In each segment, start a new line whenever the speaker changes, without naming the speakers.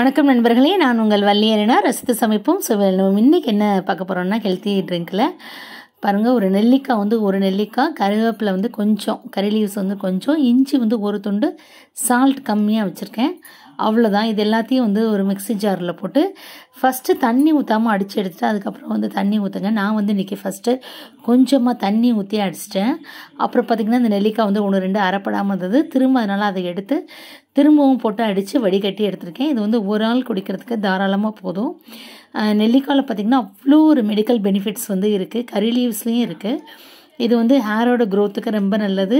வணக்கம் நண்பர்களே நான் உங்கள் வள்ளியரினா ரசித்து சமைப்போம் ஸோ இன்றைக்கி என்ன பார்க்க போகிறோம்னா ஹெல்த்தி ட்ரிங்கில் பாருங்கள் ஒரு நெல்லிக்காய் வந்து ஒரு நெல்லிக்காய் கருவேப்பிலை வந்து கொஞ்சம் கறி லீவ்ஸ் வந்து கொஞ்சம் இஞ்சி வந்து ஒரு துண்டு சால்ட் கம்மியாக வச்சுருக்கேன் அவ்வளோதான் இது எல்லாத்தையும் வந்து ஒரு மிக்சி ஜாரில் போட்டு ஃபஸ்ட்டு தண்ணி ஊற்றாமல் அடித்து எடுத்துட்டு அதுக்கப்புறம் வந்து தண்ணி ஊற்றுங்க நான் வந்து இன்றைக்கி ஃபஸ்ட்டு கொஞ்சமாக தண்ணி ஊற்றி அடிச்சிட்டேன் அப்புறம் பார்த்திங்கன்னா இந்த நெல்லிக்காய் வந்து ஒன்று ரெண்டு அரைப்படாமல் இருந்தது திரும்ப அதனால் அதை எடுத்து திரும்பவும் போட்டு அடித்து வடிகட்டி எடுத்திருக்கேன் இது வந்து ஒரு நாள் குடிக்கிறதுக்கு தாராளமாக போதும் நெல்லிக்காயில் பார்த்திங்கன்னா அவ்வளோ ஒரு மெடிக்கல் பெனிஃபிட்ஸ் வந்து இருக்குது கறி லீவ்ஸ்லேயும் இருக்குது இது வந்து ஹேரோட க்ரோத்துக்கு ரொம்ப நல்லது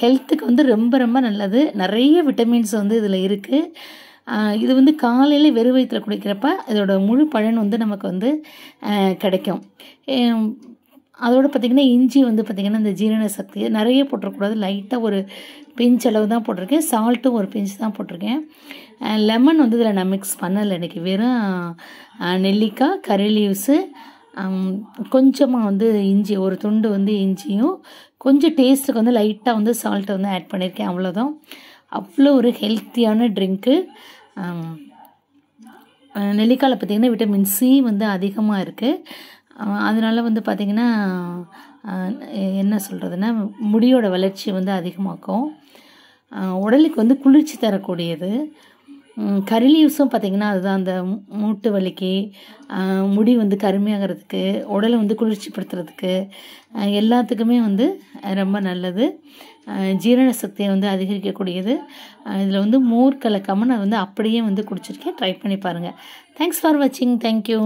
ஹெல்த்துக்கு வந்து ரொம்ப ரொம்ப நல்லது நிறைய விட்டமின்ஸ் வந்து இதில் இருக்குது இது வந்து காலையில் வெறு வயிற்றில் குடிக்கிறப்ப இதோட முழு பலன் வந்து நமக்கு வந்து கிடைக்கும் அதோடு பார்த்திங்கன்னா இஞ்சி வந்து பார்த்திங்கன்னா இந்த ஜீரண சக்தி நிறைய போட்டிருக்கூடாது லைட்டாக ஒரு பிஞ்ச் அளவு தான் போட்டிருக்கேன் சால்ட்டும் ஒரு பிஞ்ச் தான் போட்டிருக்கேன் லெமன் வந்து இதில் நான் மிக்ஸ் பண்ணலை இன்றைக்கி வெறும் நெல்லிக்காய் கறி லீவ்ஸு கொஞ்சமாக வந்து இஞ்சி ஒரு துண்டு வந்து இஞ்சியும் கொஞ்சம் டேஸ்ட்டுக்கு வந்து லைட்டாக வந்து சால்ட்டை வந்து ஆட் பண்ணியிருக்கேன் அவ்வளோதான் அவ்வளோ ஒரு ஹெல்த்தியான ட்ரிங்க்கு நெல்லிக்காயில் பார்த்திங்கன்னா விட்டமின் சி வந்து அதிகமாக இருக்குது அதனால் வந்து பார்த்திங்கன்னா என்ன சொல்கிறதுனா முடியோட வளர்ச்சி வந்து அதிகமாக்கும் உடலுக்கு வந்து குளிர்ச்சி தரக்கூடியது கறி யூஸும் பார்த்திங்கன்னா அதுதான் அந்த மூட்டு வலிக்கு முடி வந்து கருமையாகிறதுக்கு உடலை வந்து குளிர்ச்சிப்படுத்துறதுக்கு எல்லாத்துக்குமே வந்து ரொம்ப நல்லது ஜீரண சக்தியை வந்து அதிகரிக்கக்கூடியது இதில் வந்து மோர் கலக்காமல் நான் வந்து அப்படியே வந்து குடிச்சிருக்கேன் ட்ரை பண்ணி பாருங்கள் தேங்க்ஸ் ஃபார் வாட்சிங் தேங்க்யூ